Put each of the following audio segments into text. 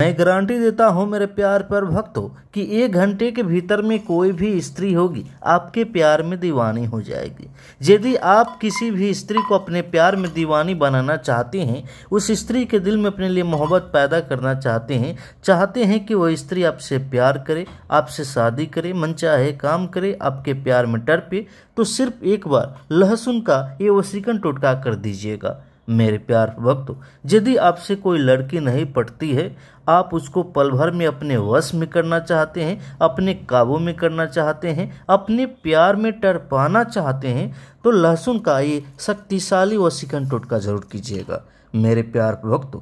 मैं गारंटी देता हूँ मेरे प्यार पर भक्तों कि एक घंटे के भीतर में कोई भी स्त्री होगी आपके प्यार में दीवानी हो जाएगी यदि आप किसी भी स्त्री को अपने प्यार में दीवानी बनाना चाहते हैं उस स्त्री के दिल में अपने लिए मोहब्बत पैदा करना चाहते हैं चाहते हैं कि वह स्त्री आपसे प्यार करे आपसे शादी करे मन चाहे काम करे आपके प्यार में पे तो सिर्फ एक बार लहसुन का ये वसीकन टोटका कर दीजिएगा मेरे प्यार वक्त यदि आपसे कोई लड़की नहीं पटती है आप उसको पल भर में अपने वश में करना चाहते हैं अपने काबू में करना चाहते हैं अपने प्यार में पाना चाहते हैं तो लहसुन का ये शक्तिशाली व सिकन टोटका जरूर कीजिएगा मेरे प्यार वक्त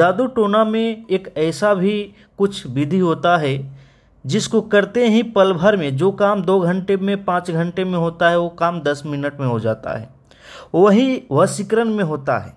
जादू टोना में एक ऐसा भी कुछ विधि होता है जिसको करते ही पल भर में जो काम दो घंटे में पाँच घंटे में होता है वो काम दस मिनट में हो जाता है वही वशीकरण में होता है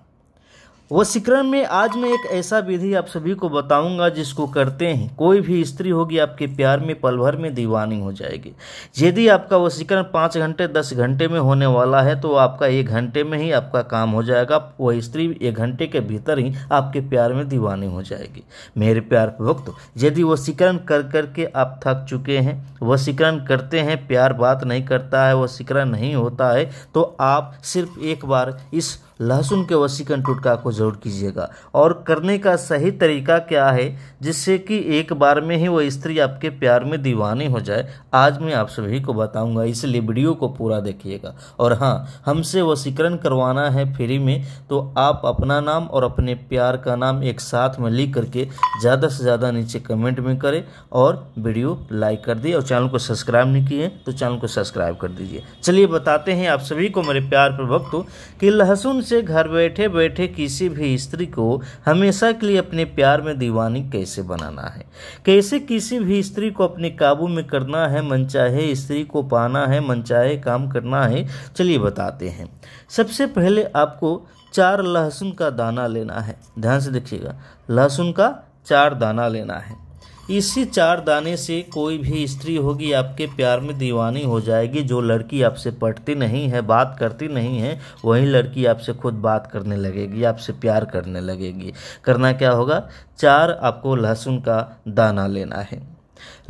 वसीकरण में आज मैं एक ऐसा विधि आप सभी को बताऊंगा जिसको करते हैं कोई भी स्त्री होगी आपके प्यार में पल भर में दीवानी हो जाएगी यदि आपका वसीकरण पाँच घंटे दस घंटे में होने वाला है तो आपका एक घंटे में ही आपका काम हो जाएगा वह स्त्री एक घंटे के भीतर ही आपके प्यार में दीवानी हो जाएगी मेरे प्यार वक्त यदि वसीकरण कर करके आप थक चुके हैं वसीकरण करते हैं प्यार बात नहीं करता है वसीकरण नहीं होता है तो आप सिर्फ एक बार इस लहसुन के वसीकरण टुटका को जरूर कीजिएगा और करने का सही तरीका क्या है जिससे कि एक बार में ही वह स्त्री आपके प्यार में दीवानी हो जाए आज मैं आप सभी को बताऊंगा इसलिए वीडियो को पूरा देखिएगा और हाँ हमसे वसीकरण करवाना है फ्री में तो आप अपना नाम और अपने प्यार का नाम एक साथ में लिख करके ज़्यादा से ज़्यादा नीचे कमेंट में करें और वीडियो लाइक कर दिए और चैनल को सब्सक्राइब नहीं किए तो चैनल को सब्सक्राइब कर दीजिए चलिए बताते हैं आप सभी को मेरे प्यार पर वक्त कि लहसुन से घर बैठे बैठे किसी भी स्त्री को हमेशा के लिए अपने प्यार में दीवानी कैसे बनाना है कैसे किसी भी स्त्री को अपने काबू में करना है मनचाहे स्त्री को पाना है मनचाहे काम करना है चलिए बताते हैं सबसे पहले आपको चार लहसुन का दाना लेना है ध्यान से देखिएगा लहसुन का चार दाना लेना है इसी चार दाने से कोई भी स्त्री होगी आपके प्यार में दीवानी हो जाएगी जो लड़की आपसे पढ़ती नहीं है बात करती नहीं है वही लड़की आपसे खुद बात करने लगेगी आपसे प्यार करने लगेगी करना क्या होगा चार आपको लहसुन का दाना लेना है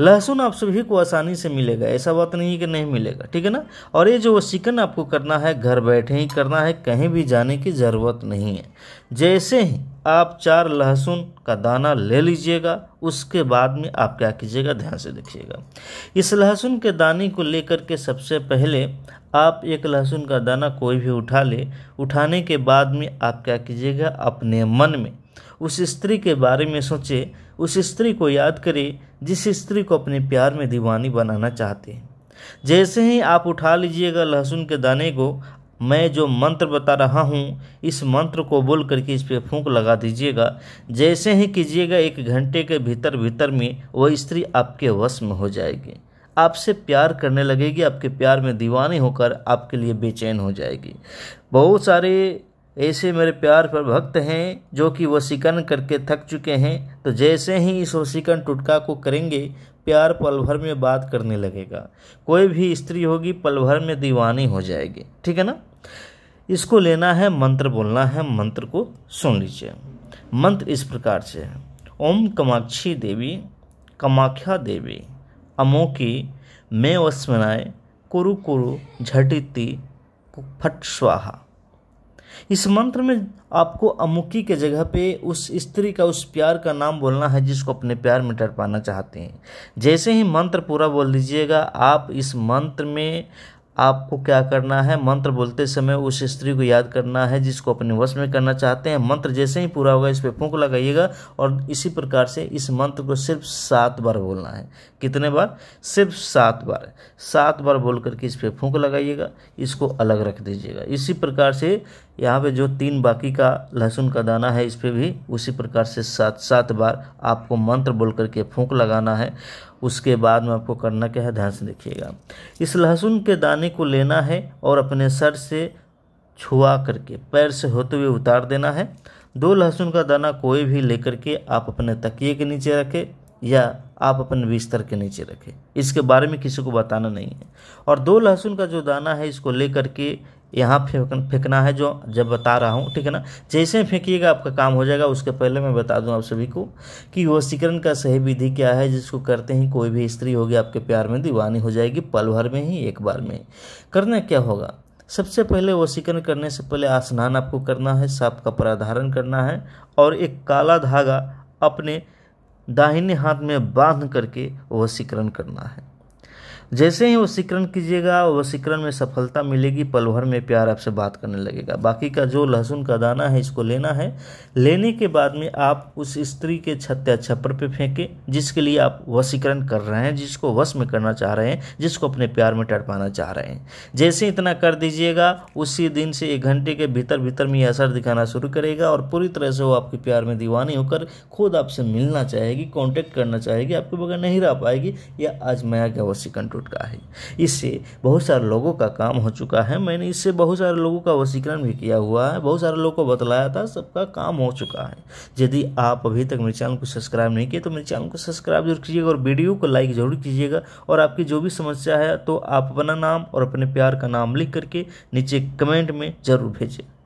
लहसुन आप सभी को आसानी से मिलेगा ऐसा बात नहीं है कि नहीं मिलेगा ठीक है ना और ये जो चिकन आपको करना है घर बैठे ही करना है कहीं भी जाने की ज़रूरत नहीं है जैसे ही आप चार लहसुन का दाना ले लीजिएगा उसके बाद में आप क्या कीजिएगा ध्यान से देखिएगा इस लहसुन के दाने को लेकर के सबसे पहले आप एक लहसुन का दाना कोई भी उठा ले उठाने के बाद में आप क्या कीजिएगा अपने मन में उस स्त्री के बारे में सोचे उस स्त्री को याद करें जिस स्त्री को अपने प्यार में दीवानी बनाना चाहते हैं जैसे ही आप उठा लीजिएगा लहसुन के दाने को मैं जो मंत्र बता रहा हूँ इस मंत्र को बोल करके इस पर फूंक लगा दीजिएगा जैसे ही कीजिएगा एक घंटे के भीतर भीतर में वह स्त्री आपके वश में हो जाएगी आपसे प्यार करने लगेगी आपके प्यार में दीवानी होकर आपके लिए बेचैन हो जाएगी बहुत सारे ऐसे मेरे प्यार पर भक्त हैं जो कि वसीकरण करके थक चुके हैं तो जैसे ही इस वसीकरण टुटका को करेंगे प्यार पल भर में बात करने लगेगा कोई भी स्त्री होगी पल भर में दीवानी हो जाएगी ठीक है ना इसको लेना है मंत्र बोलना है मंत्र को सुन लीजिए मंत्र इस प्रकार से है ओम कमाक्षी देवी कमाख्या देवी अमोकी मे वस्मनाय कुरु कुरु झटिति फट स्वाहा इस मंत्र में आपको अमुकी के जगह पे उस स्त्री का उस प्यार का नाम बोलना है जिसको अपने प्यार में डर पाना चाहते हैं जैसे ही मंत्र पूरा बोल दीजिएगा आप इस मंत्र में आपको क्या करना है मंत्र बोलते समय उस स्त्री को याद करना है जिसको अपने वश में करना चाहते हैं मंत्र जैसे ही पूरा होगा इस पर फूंक लगाइएगा और इसी प्रकार से इस मंत्र को सिर्फ सात बार बोलना है कितने बार सिर्फ सात बार सात बार बोल करके इस पर फूंक लगाइएगा इसको अलग रख दीजिएगा इसी प्रकार से यहाँ पे जो तीन बाकी का लहसुन का दाना है इस पर भी उसी प्रकार से सात सात बार आपको मंत्र बोल करके फूंक लगाना है उसके बाद में आपको करना क्या है ध्यान से देखिएगा इस लहसुन के दाने को लेना है और अपने सर से छुआ करके पैर से होते हुए उतार देना है दो लहसुन का दाना कोई भी लेकर के आप अपने तकिए के नीचे रखें या आप अपन बिस्तर के नीचे रखें इसके बारे में किसी को बताना नहीं है और दो लहसुन का जो दाना है इसको लेकर के यहाँ फेंक फेंकना है जो जब बता रहा हूँ ठीक है ना जैसे फेंकिएगा आपका काम हो जाएगा उसके पहले मैं बता दूँ आप सभी को कि वशीकरण का सही विधि क्या है जिसको करते ही कोई भी स्त्री होगी आपके प्यार में दीवानी हो जाएगी पल भर में ही एक बार में करना क्या होगा सबसे पहले वशीकरण करने से पहले स्नान आपको करना है साफ का धारण करना है और एक काला धागा अपने दाहिने हाथ में बांध करके वसीकरण करना है जैसे ही वसीकरण कीजिएगा वसीकरण में सफलता मिलेगी पल भर में प्यार आपसे बात करने लगेगा बाकी का जो लहसुन का दाना है इसको लेना है लेने के बाद में आप उस स्त्री के छत या छप्पर पे फेंकें जिसके लिए आप वसीकरण कर रहे हैं जिसको वश में करना चाह रहे हैं जिसको अपने प्यार में टड़पाना चाह रहे हैं जैसे इतना कर दीजिएगा उसी दिन से एक घंटे के भीतर भीतर में असर दिखाना शुरू करेगा और पूरी तरह से वो आपके प्यार में दीवानी होकर खुद आपसे मिलना चाहेगी कॉन्टैक्ट करना चाहेगी आपके बगैर नहीं रह पाएगी या आज आ गया वसीकरण करोड़ का है इससे बहुत सारे लोगों का काम हो चुका है मैंने इससे बहुत सारे लोगों का वसीकरण भी किया हुआ है बहुत सारे लोगों को बतलाया था सबका काम हो चुका है यदि आप अभी तक मेरे चैनल को सब्सक्राइब नहीं किए तो मेरे चैनल को सब्सक्राइब जरूर कीजिएगा और वीडियो को लाइक जरूर कीजिएगा और आपकी जो भी समस्या है तो आप अपना नाम और अपने प्यार का नाम लिख करके नीचे कमेंट में ज़रूर भेजें